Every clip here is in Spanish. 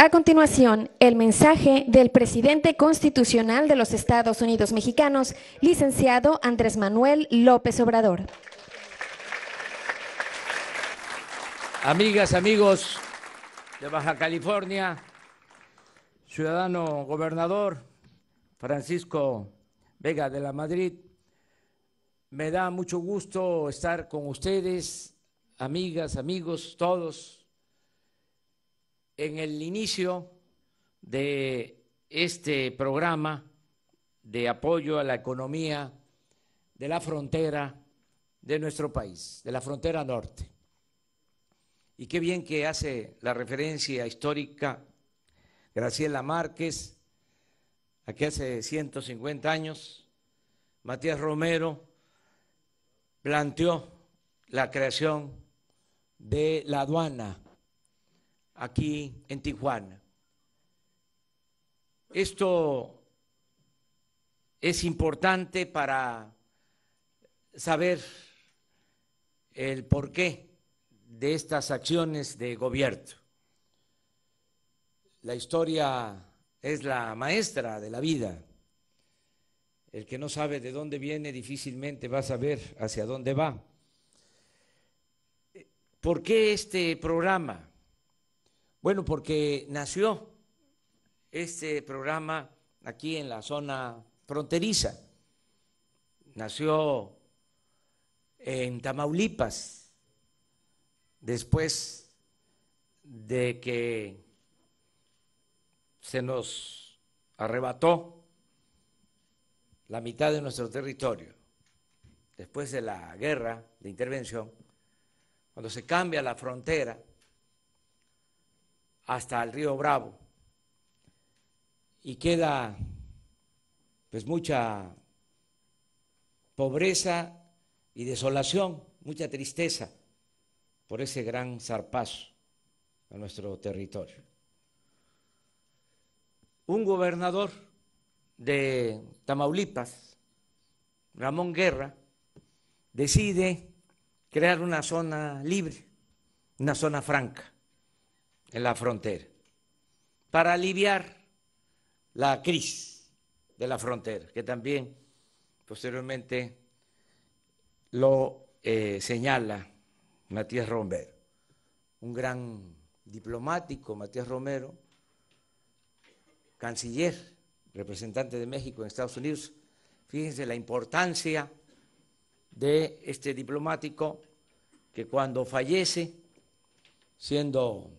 A continuación, el mensaje del presidente constitucional de los Estados Unidos mexicanos, licenciado Andrés Manuel López Obrador. Amigas, amigos de Baja California, ciudadano gobernador Francisco Vega de la Madrid, me da mucho gusto estar con ustedes, amigas, amigos, todos en el inicio de este programa de apoyo a la economía de la frontera de nuestro país, de la frontera norte. Y qué bien que hace la referencia histórica Graciela Márquez, aquí hace 150 años Matías Romero planteó la creación de la aduana aquí en Tijuana. Esto es importante para saber el porqué de estas acciones de gobierno. La historia es la maestra de la vida. El que no sabe de dónde viene difícilmente va a saber hacia dónde va. ¿Por qué este programa? Bueno, porque nació este programa aquí en la zona fronteriza, nació en Tamaulipas, después de que se nos arrebató la mitad de nuestro territorio, después de la guerra de intervención, cuando se cambia la frontera hasta el río Bravo y queda pues mucha pobreza y desolación, mucha tristeza por ese gran zarpazo a nuestro territorio. Un gobernador de Tamaulipas, Ramón Guerra, decide crear una zona libre, una zona franca en la frontera para aliviar la crisis de la frontera, que también posteriormente lo eh, señala Matías Romero, un gran diplomático, Matías Romero, canciller, representante de México en Estados Unidos. Fíjense la importancia de este diplomático que cuando fallece, siendo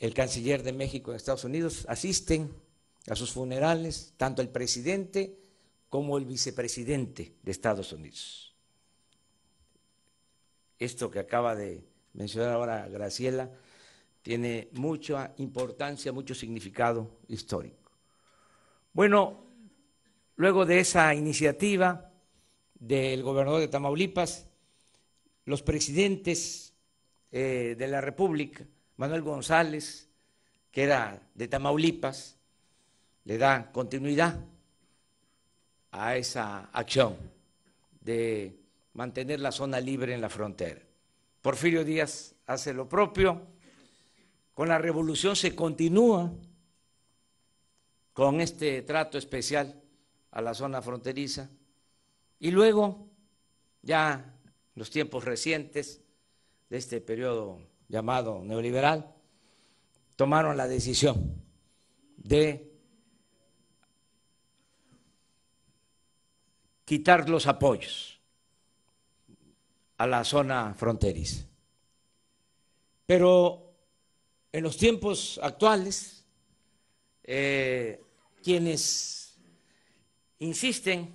el canciller de México en Estados Unidos asisten a sus funerales, tanto el presidente como el vicepresidente de Estados Unidos. Esto que acaba de mencionar ahora Graciela tiene mucha importancia, mucho significado histórico. Bueno, luego de esa iniciativa del gobernador de Tamaulipas, los presidentes eh, de la República, Manuel González, que era de Tamaulipas, le da continuidad a esa acción de mantener la zona libre en la frontera. Porfirio Díaz hace lo propio, con la revolución se continúa con este trato especial a la zona fronteriza y luego ya los tiempos recientes de este periodo llamado neoliberal, tomaron la decisión de quitar los apoyos a la zona fronteriza. Pero en los tiempos actuales, eh, quienes insisten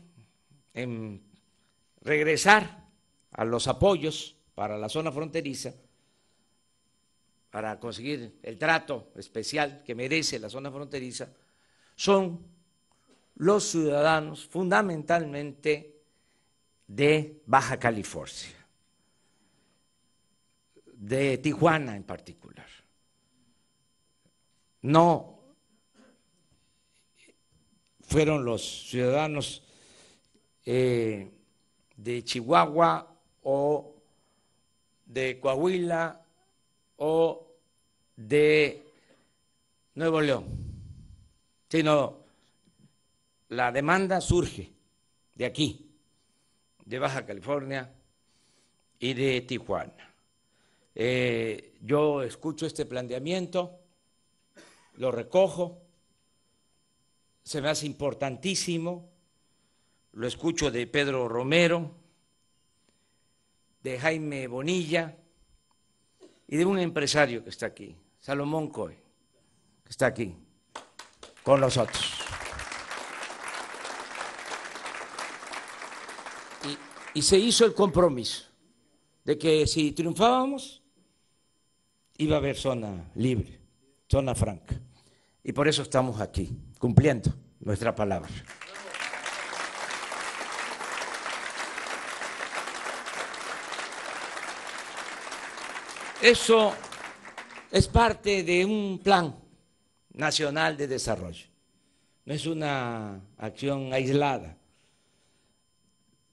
en regresar a los apoyos para la zona fronteriza, para conseguir el trato especial que merece la zona fronteriza, son los ciudadanos fundamentalmente de Baja California, de Tijuana en particular. No fueron los ciudadanos eh, de Chihuahua o de Coahuila o de Nuevo León, sino la demanda surge de aquí, de Baja California y de Tijuana. Eh, yo escucho este planteamiento, lo recojo, se me hace importantísimo, lo escucho de Pedro Romero, de Jaime Bonilla y de un empresario que está aquí, Salomón Coy, que está aquí con nosotros. Y, y se hizo el compromiso de que si triunfábamos, iba a haber zona libre, zona franca. Y por eso estamos aquí, cumpliendo nuestra palabra. Eso es parte de un plan nacional de desarrollo, no es una acción aislada.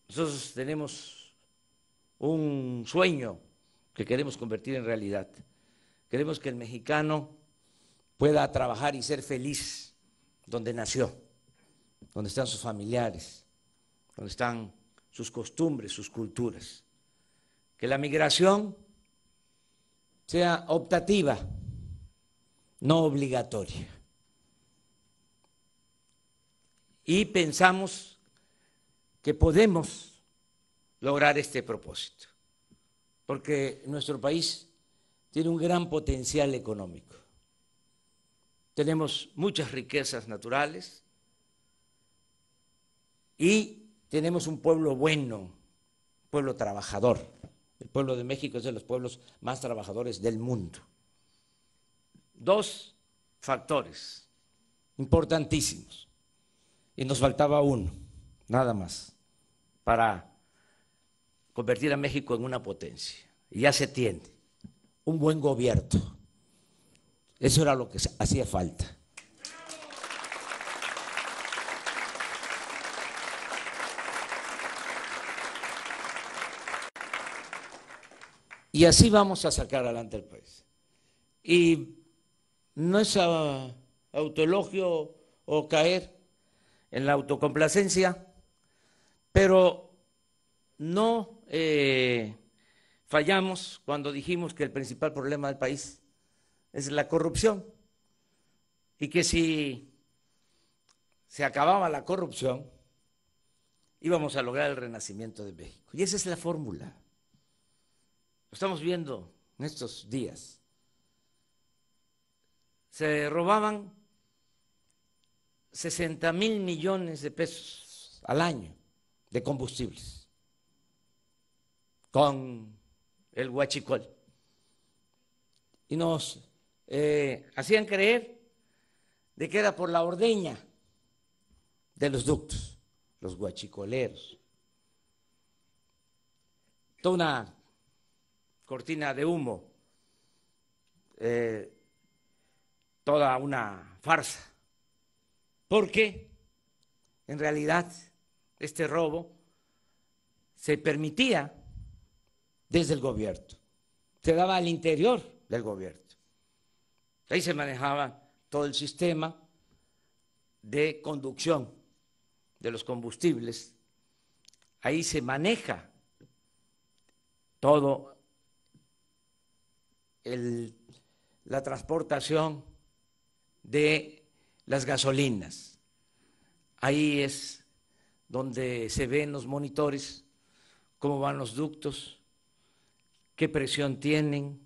Nosotros tenemos un sueño que queremos convertir en realidad. Queremos que el mexicano pueda trabajar y ser feliz donde nació, donde están sus familiares, donde están sus costumbres, sus culturas. Que la migración sea optativa, no obligatoria. Y pensamos que podemos lograr este propósito, porque nuestro país tiene un gran potencial económico. Tenemos muchas riquezas naturales y tenemos un pueblo bueno, pueblo trabajador. El pueblo de México es de los pueblos más trabajadores del mundo. Dos factores importantísimos. Y nos faltaba uno, nada más, para convertir a México en una potencia. Y ya se tiene un buen gobierno. Eso era lo que hacía falta. Y así vamos a sacar adelante el país. Y no es autoelogio o caer en la autocomplacencia, pero no eh, fallamos cuando dijimos que el principal problema del país es la corrupción y que si se acababa la corrupción íbamos a lograr el renacimiento de México. Y esa es la fórmula estamos viendo en estos días. Se robaban 60 mil millones de pesos al año de combustibles con el huachicol. Y nos eh, hacían creer de que era por la ordeña de los ductos, los huachicoleros. Toda una cortina de humo, eh, toda una farsa, porque en realidad este robo se permitía desde el gobierno, se daba al interior del gobierno. Ahí se manejaba todo el sistema de conducción de los combustibles, ahí se maneja todo la transportación de las gasolinas. Ahí es donde se ven los monitores, cómo van los ductos, qué presión tienen.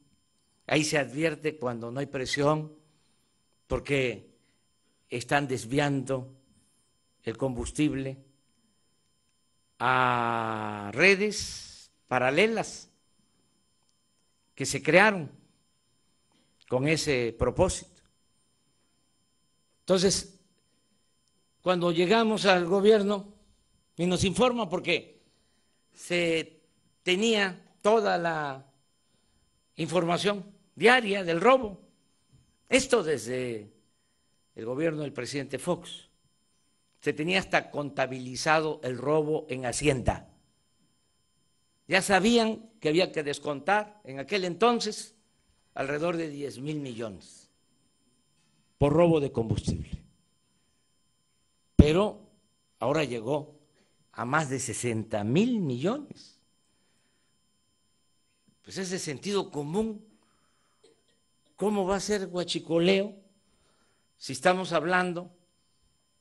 Ahí se advierte cuando no hay presión, porque están desviando el combustible a redes paralelas que se crearon con ese propósito. Entonces, cuando llegamos al gobierno y nos informa porque se tenía toda la información diaria del robo, esto desde el gobierno del presidente Fox, se tenía hasta contabilizado el robo en Hacienda. Ya sabían que había que descontar en aquel entonces alrededor de 10 mil millones por robo de combustible. Pero ahora llegó a más de 60 mil millones. Pues ese sentido común. ¿Cómo va a ser guachicoleo si estamos hablando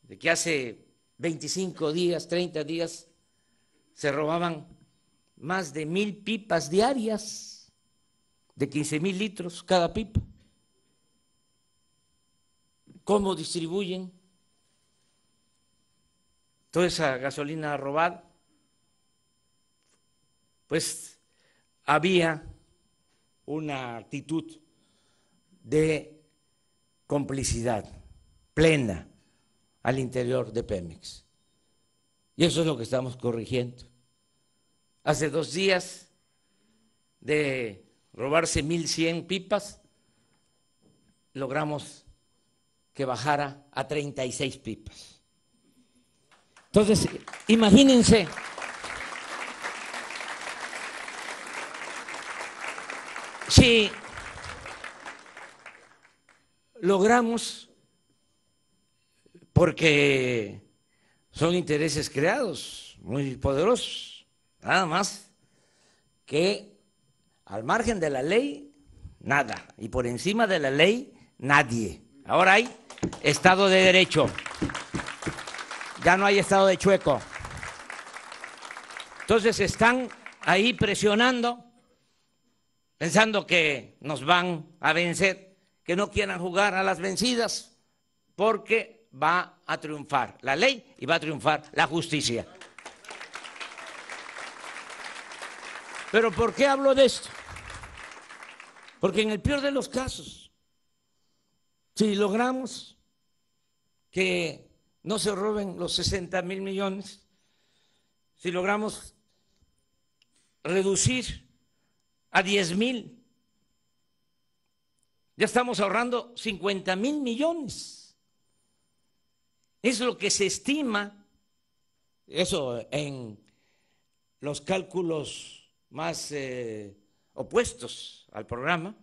de que hace 25 días, 30 días, se robaban más de mil pipas diarias? de 15 mil litros cada pipa. ¿Cómo distribuyen toda esa gasolina robada? Pues había una actitud de complicidad plena al interior de Pemex. Y eso es lo que estamos corrigiendo. Hace dos días de robarse 1.100 pipas, logramos que bajara a 36 pipas. Entonces, imagínense. Si logramos, porque son intereses creados muy poderosos, nada más que al margen de la ley, nada. Y por encima de la ley, nadie. Ahora hay Estado de Derecho. Ya no hay Estado de Chueco. Entonces están ahí presionando, pensando que nos van a vencer, que no quieran jugar a las vencidas, porque va a triunfar la ley y va a triunfar la justicia. Pero ¿por qué hablo de esto? Porque en el peor de los casos, si logramos que no se roben los 60 mil millones, si logramos reducir a 10 mil, ya estamos ahorrando 50 mil millones. Es lo que se estima, eso en los cálculos más eh, opuestos al programa,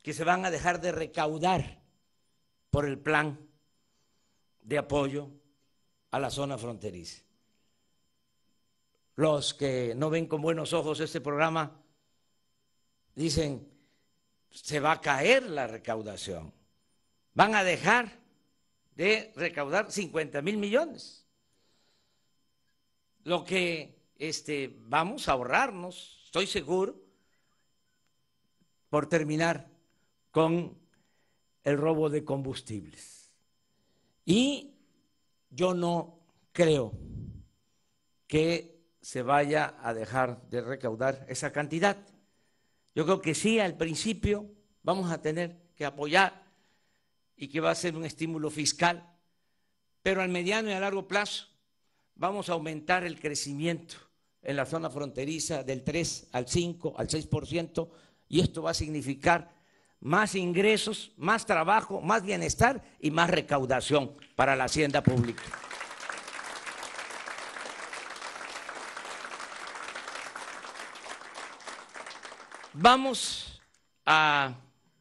que se van a dejar de recaudar por el plan de apoyo a la zona fronteriza. Los que no ven con buenos ojos este programa dicen, se va a caer la recaudación, van a dejar de recaudar 50 mil millones. Lo que este, vamos a ahorrarnos, estoy seguro, por terminar con el robo de combustibles. Y yo no creo que se vaya a dejar de recaudar esa cantidad. Yo creo que sí, al principio vamos a tener que apoyar y que va a ser un estímulo fiscal, pero al mediano y a largo plazo vamos a aumentar el crecimiento en la zona fronteriza del 3 al 5, al 6%, y esto va a significar más ingresos, más trabajo, más bienestar y más recaudación para la hacienda pública. Vamos a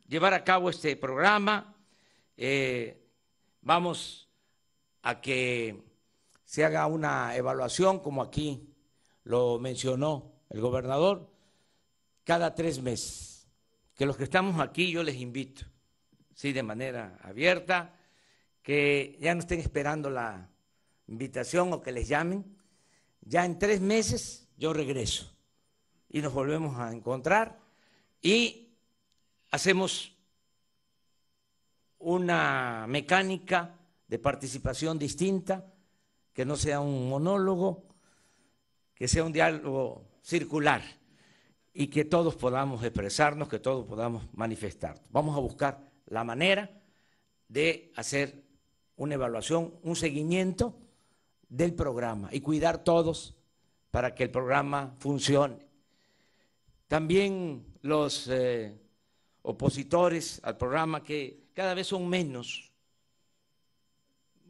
llevar a cabo este programa, eh, vamos a que se haga una evaluación como aquí lo mencionó el gobernador, cada tres meses. Que los que estamos aquí yo les invito, sí, de manera abierta, que ya no estén esperando la invitación o que les llamen. Ya en tres meses yo regreso y nos volvemos a encontrar y hacemos una mecánica de participación distinta, que no sea un monólogo, que sea un diálogo circular y que todos podamos expresarnos, que todos podamos manifestar. Vamos a buscar la manera de hacer una evaluación, un seguimiento del programa y cuidar todos para que el programa funcione. También los eh, opositores al programa, que cada vez son menos,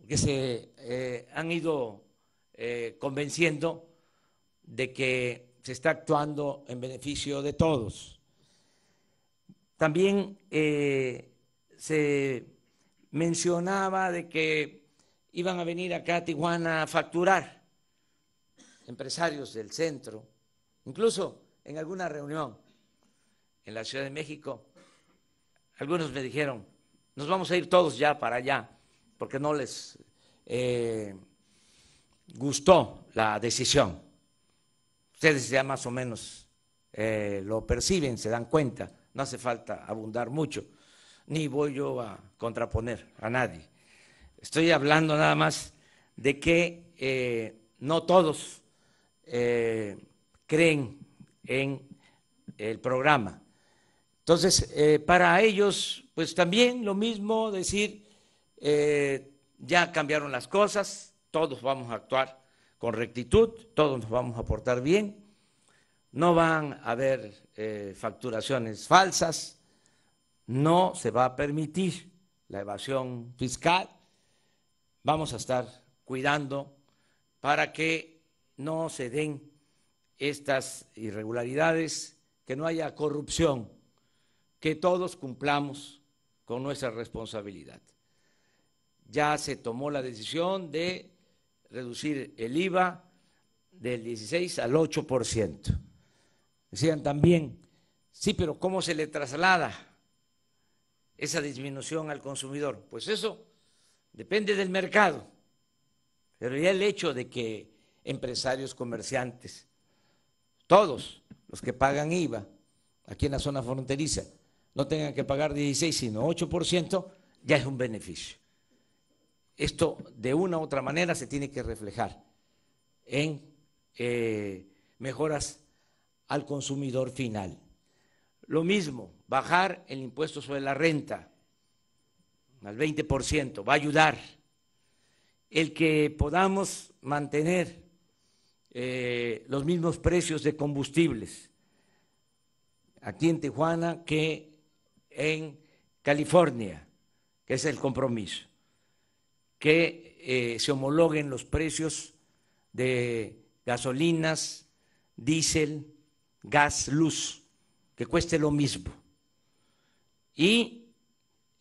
que se eh, han ido eh, convenciendo de que se está actuando en beneficio de todos. También eh, se mencionaba de que iban a venir acá a Tijuana a facturar empresarios del centro, incluso en alguna reunión en la Ciudad de México, algunos me dijeron, nos vamos a ir todos ya para allá, porque no les eh, gustó la decisión. Ustedes ya más o menos eh, lo perciben, se dan cuenta, no hace falta abundar mucho, ni voy yo a contraponer a nadie. Estoy hablando nada más de que eh, no todos eh, creen en el programa. Entonces, para ellos, pues también lo mismo decir, ya cambiaron las cosas, todos vamos a actuar con rectitud, todos nos vamos a portar bien, no van a haber eh, facturaciones falsas, no se va a permitir la evasión fiscal, vamos a estar cuidando para que no se den estas irregularidades, que no haya corrupción, que todos cumplamos con nuestra responsabilidad. Ya se tomó la decisión de reducir el IVA del 16 al 8%. Decían también, sí, pero ¿cómo se le traslada esa disminución al consumidor? Pues eso depende del mercado, pero ya el hecho de que empresarios, comerciantes, todos los que pagan IVA aquí en la zona fronteriza, no tengan que pagar 16, sino 8%, ya es un beneficio esto de una u otra manera se tiene que reflejar en eh, mejoras al consumidor final. Lo mismo, bajar el impuesto sobre la renta al 20% va a ayudar. El que podamos mantener eh, los mismos precios de combustibles aquí en Tijuana que en California, que es el compromiso que eh, se homologuen los precios de gasolinas, diésel, gas, luz, que cueste lo mismo. Y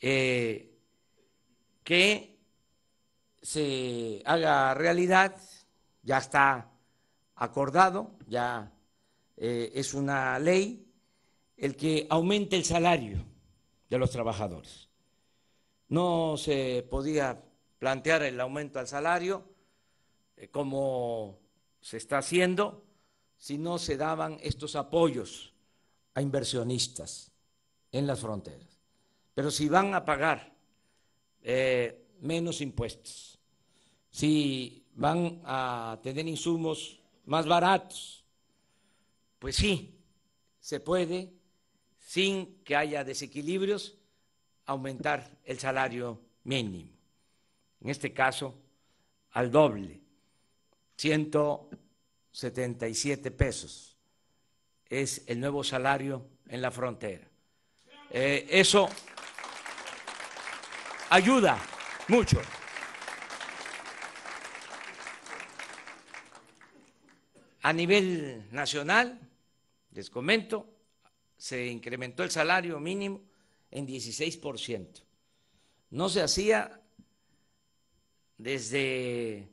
eh, que se haga realidad, ya está acordado, ya eh, es una ley, el que aumente el salario de los trabajadores. No se podía plantear el aumento al salario, eh, como se está haciendo, si no se daban estos apoyos a inversionistas en las fronteras. Pero si van a pagar eh, menos impuestos, si van a tener insumos más baratos, pues sí, se puede, sin que haya desequilibrios, aumentar el salario mínimo en este caso al doble, 177 pesos es el nuevo salario en la frontera. Eh, eso ayuda mucho. A nivel nacional, les comento, se incrementó el salario mínimo en 16%. No se hacía desde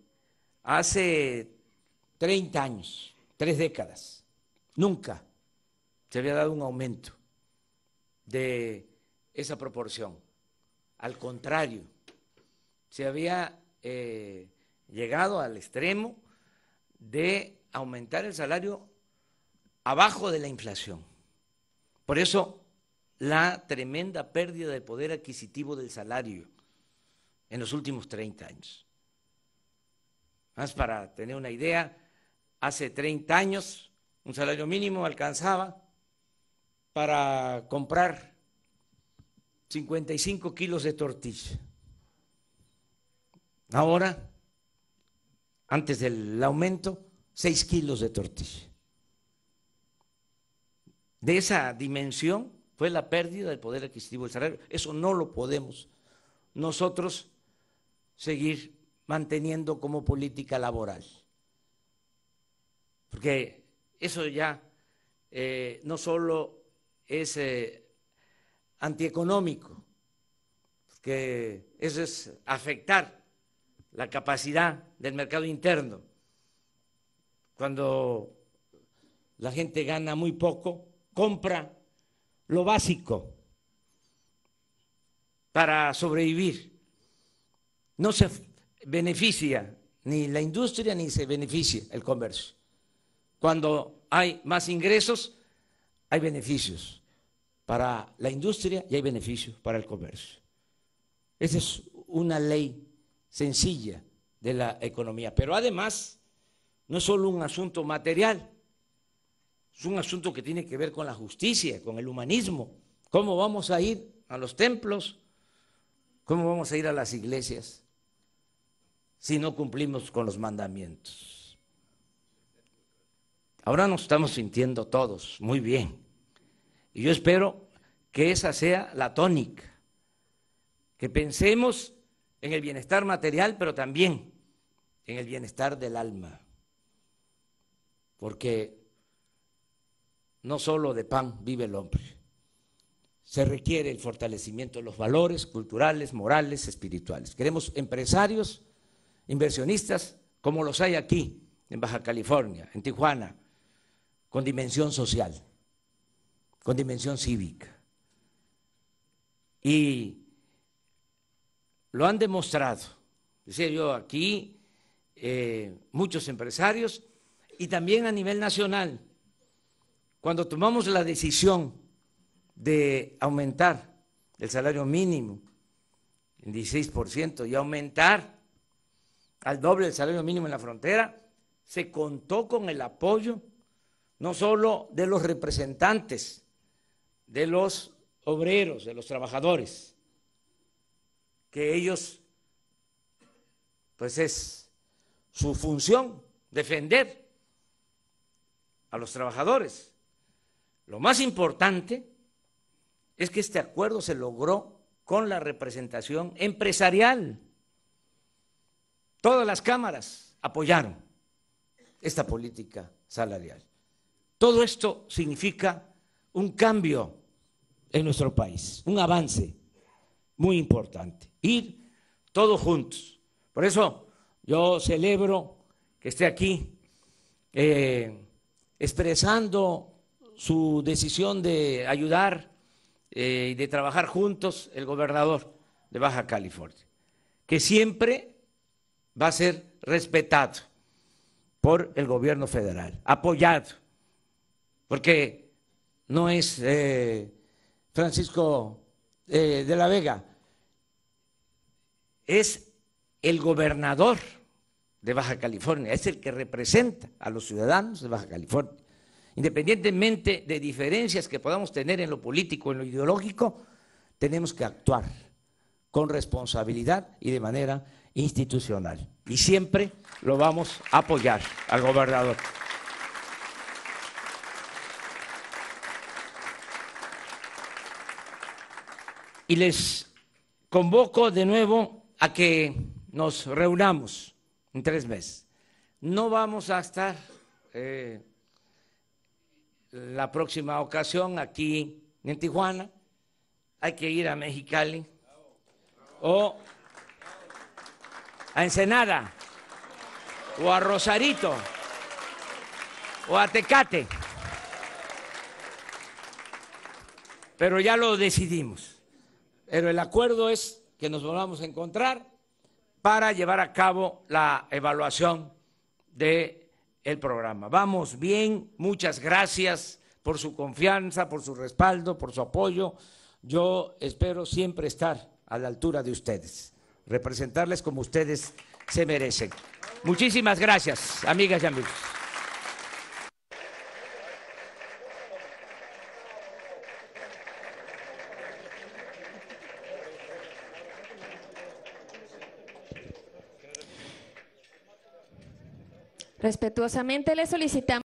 hace 30 años, tres décadas. Nunca se había dado un aumento de esa proporción. Al contrario, se había eh, llegado al extremo de aumentar el salario abajo de la inflación. Por eso, la tremenda pérdida de poder adquisitivo del salario en los últimos 30 años. Más para tener una idea, hace 30 años un salario mínimo alcanzaba para comprar 55 kilos de tortilla. Ahora, antes del aumento, 6 kilos de tortilla. De esa dimensión fue la pérdida del poder adquisitivo del salario. Eso no lo podemos nosotros seguir manteniendo como política laboral. Porque eso ya eh, no solo es eh, antieconómico, porque eso es afectar la capacidad del mercado interno. Cuando la gente gana muy poco, compra lo básico para sobrevivir no se beneficia ni la industria ni se beneficia el comercio. Cuando hay más ingresos, hay beneficios para la industria y hay beneficios para el comercio. Esa es una ley sencilla de la economía. Pero además, no es solo un asunto material, es un asunto que tiene que ver con la justicia, con el humanismo. ¿Cómo vamos a ir a los templos? ¿Cómo vamos a ir a las iglesias? si no cumplimos con los mandamientos. Ahora nos estamos sintiendo todos muy bien. Y yo espero que esa sea la tónica, que pensemos en el bienestar material, pero también en el bienestar del alma. Porque no solo de pan vive el hombre, se requiere el fortalecimiento de los valores culturales, morales, espirituales. Queremos empresarios inversionistas como los hay aquí, en Baja California, en Tijuana, con dimensión social, con dimensión cívica. Y lo han demostrado. Decía yo aquí, eh, muchos empresarios y también a nivel nacional. Cuando tomamos la decisión de aumentar el salario mínimo en 16% y aumentar al doble del salario mínimo en la frontera, se contó con el apoyo no solo de los representantes, de los obreros, de los trabajadores, que ellos, pues es su función defender a los trabajadores. Lo más importante es que este acuerdo se logró con la representación empresarial Todas las cámaras apoyaron esta política salarial. Todo esto significa un cambio en nuestro país, un avance muy importante. Ir todos juntos. Por eso yo celebro que esté aquí eh, expresando su decisión de ayudar eh, y de trabajar juntos el gobernador de Baja California, que siempre va a ser respetado por el gobierno federal, apoyado, porque no es eh, Francisco eh, de la Vega, es el gobernador de Baja California, es el que representa a los ciudadanos de Baja California. Independientemente de diferencias que podamos tener en lo político, en lo ideológico, tenemos que actuar con responsabilidad y de manera institucional. Y siempre lo vamos a apoyar al gobernador. Y les convoco de nuevo a que nos reunamos en tres meses. No vamos a estar eh, la próxima ocasión aquí en Tijuana. Hay que ir a Mexicali o a Ensenada o a Rosarito o a Tecate. Pero ya lo decidimos. Pero el acuerdo es que nos volvamos a encontrar para llevar a cabo la evaluación del programa. Vamos bien, muchas gracias por su confianza, por su respaldo, por su apoyo. Yo espero siempre estar a la altura de ustedes, representarles como ustedes se merecen. Muchísimas gracias, amigas y amigos. Respetuosamente le solicitamos.